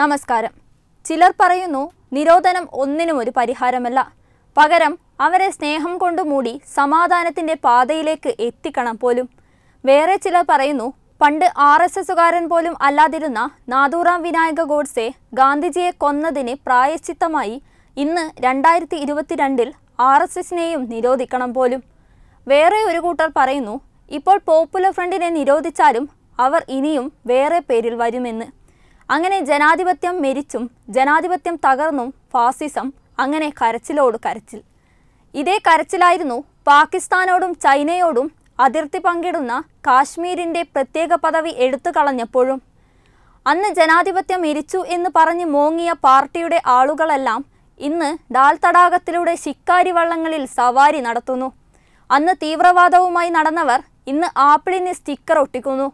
നമസ്കാരം ചിലർ പറയുന്നു നിരോധനം ഒന്നിനും ഒരു പരിഹാരമല്ല പകരം അവരെ സ്നേഹം കൊണ്ട് മൂടി സമാധാനത്തിൻ്റെ പാതയിലേക്ക് എത്തിക്കണം പോലും വേറെ ചിലർ പറയുന്നു പണ്ട് ആർ എസ് എസുകാരൻ പോലും അല്ലാതിരുന്ന നാദൂറാം വിനായക ഗോഡ്സെ ഗാന്ധിജിയെ കൊന്നതിന് പ്രായശ്ചിത്തമായി ഇന്ന് രണ്ടായിരത്തി ഇരുപത്തിരണ്ടിൽ ആർ എസ് എസിനെയും നിരോധിക്കണം പോലും വേറെ ഒരു കൂട്ടർ പറയുന്നു ഇപ്പോൾ പോപ്പുലർ ഫ്രണ്ടിനെ നിരോധിച്ചാലും അവർ ഇനിയും വേറെ പേരിൽ വരുമെന്ന് അങ്ങനെ ജനാധിപത്യം മെരിച്ചും ജനാധിപത്യം തകർന്നും ഫാസിസം അങ്ങനെ കരച്ചിലോട് കരച്ചിൽ ഇതേ കരച്ചിലായിരുന്നു പാകിസ്ഥാനോടും ചൈനയോടും അതിർത്തി പങ്കിടുന്ന കാശ്മീരിൻ്റെ പ്രത്യേക പദവി എടുത്തു കളഞ്ഞപ്പോഴും അന്ന് ജനാധിപത്യം ഇരിച്ചു എന്ന് പറഞ്ഞ് മോങ്ങിയ പാർട്ടിയുടെ ആളുകളെല്ലാം ഇന്ന് ദാൽ തടാകത്തിലൂടെ ശിക്കാരി വള്ളങ്ങളിൽ സവാരി നടത്തുന്നു അന്ന് തീവ്രവാദവുമായി നടന്നവർ ഇന്ന് ആപ്പിളിന് സ്റ്റിക്കർ ഒട്ടിക്കുന്നു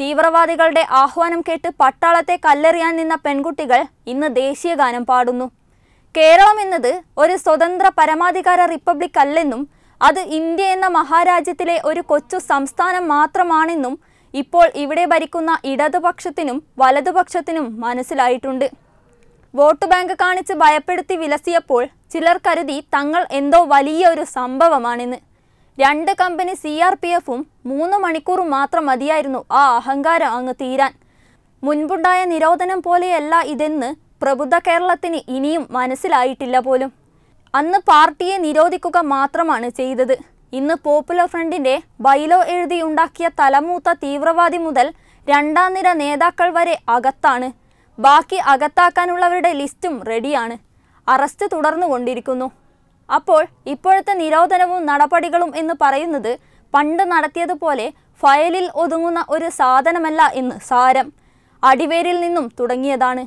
തീവ്രവാദികളുടെ ആഹ്വാനം കേട്ട് പട്ടാളത്തെ കല്ലെറിയാൻ നിന്ന പെൺകുട്ടികൾ ഇന്ന് ദേശീയഗാനം പാടുന്നു കേരളം എന്നത് ഒരു സ്വതന്ത്ര പരമാധികാര റിപ്പബ്ലിക് അല്ലെന്നും അത് ഇന്ത്യ എന്ന മഹാരാജ്യത്തിലെ ഒരു കൊച്ചു സംസ്ഥാനം മാത്രമാണെന്നും ഇപ്പോൾ ഇവിടെ ഭരിക്കുന്ന ഇടതുപക്ഷത്തിനും വലതുപക്ഷത്തിനും മനസ്സിലായിട്ടുണ്ട് വോട്ട് ബാങ്ക് കാണിച്ച് ഭയപ്പെടുത്തി വിലസിയപ്പോൾ ചിലർ കരുതി തങ്ങൾ എന്തോ വലിയ ഒരു സംഭവമാണെന്ന് രണ്ട് കമ്പനി സി ആർ പി എഫും മൂന്ന് മണിക്കൂർ മാത്രം മതിയായിരുന്നു ആ അഹങ്കാരം അങ്ങ് തീരാൻ മുൻപുണ്ടായ നിരോധനം പോലെയല്ല ഇതെന്ന് പ്രബുദ്ധ കേരളത്തിന് ഇനിയും മനസ്സിലായിട്ടില്ല പോലും അന്ന് പാർട്ടിയെ നിരോധിക്കുക മാത്രമാണ് ചെയ്തത് ഇന്ന് പോപ്പുലർ ഫ്രണ്ടിൻ്റെ ബൈലോ എഴുതി ഉണ്ടാക്കിയ തലമൂത്ത തീവ്രവാദി മുതൽ രണ്ടാം നിര നേതാക്കൾ വരെ അകത്താണ് ബാക്കി അകത്താക്കാനുള്ളവരുടെ ലിസ്റ്റും റെഡിയാണ് അറസ്റ്റ് തുടർന്നുകൊണ്ടിരിക്കുന്നു അപ്പോൾ ഇപ്പോഴത്തെ നിരോധനവും നടപടികളും എന്ന് പറയുന്നത് പണ്ട് നടത്തിയതുപോലെ ഫയലിൽ ഒതുങ്ങുന്ന ഒരു സാധനമല്ല എന്ന് സാരം അടിവേരിൽ നിന്നും തുടങ്ങിയതാണ്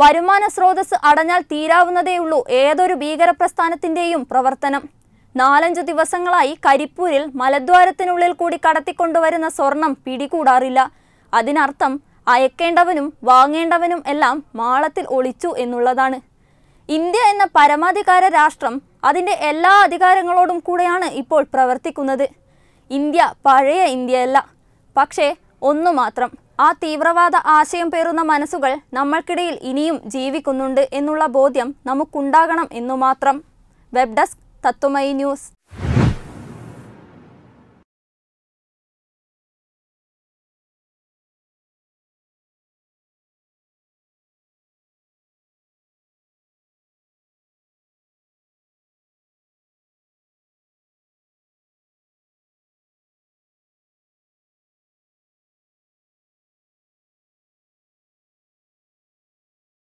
വരുമാന സ്രോതസ് അടഞ്ഞാൽ തീരാവുന്നതേയുള്ളൂ ഏതൊരു ഭീകരപ്രസ്ഥാനത്തിൻ്റെയും പ്രവർത്തനം നാലഞ്ചു ദിവസങ്ങളായി കരിപ്പൂരിൽ മലദ്വാരത്തിനുള്ളിൽ കൂടി കടത്തിക്കൊണ്ടുവരുന്ന സ്വർണം പിടികൂടാറില്ല അതിനർത്ഥം അയക്കേണ്ടവനും വാങ്ങേണ്ടവനും എല്ലാം മാളത്തിൽ ഒളിച്ചു എന്നുള്ളതാണ് ഇന്ത്യ എന്ന പരമാധികാര രാഷ്ട്രം അതിൻ്റെ എല്ലാ അധികാരങ്ങളോടും കൂടെയാണ് ഇപ്പോൾ പ്രവർത്തിക്കുന്നത് ഇന്ത്യ പഴയ ഇന്ത്യയല്ല പക്ഷേ ഒന്നു മാത്രം ആ തീവ്രവാദ ആശയം പേറുന്ന മനസ്സുകൾ നമ്മൾക്കിടയിൽ ഇനിയും ജീവിക്കുന്നുണ്ട് എന്നുള്ള ബോധ്യം നമുക്കുണ്ടാകണം എന്നു മാത്രം വെബ് ഡെസ്ക് തത്വമയി ന്യൂസ്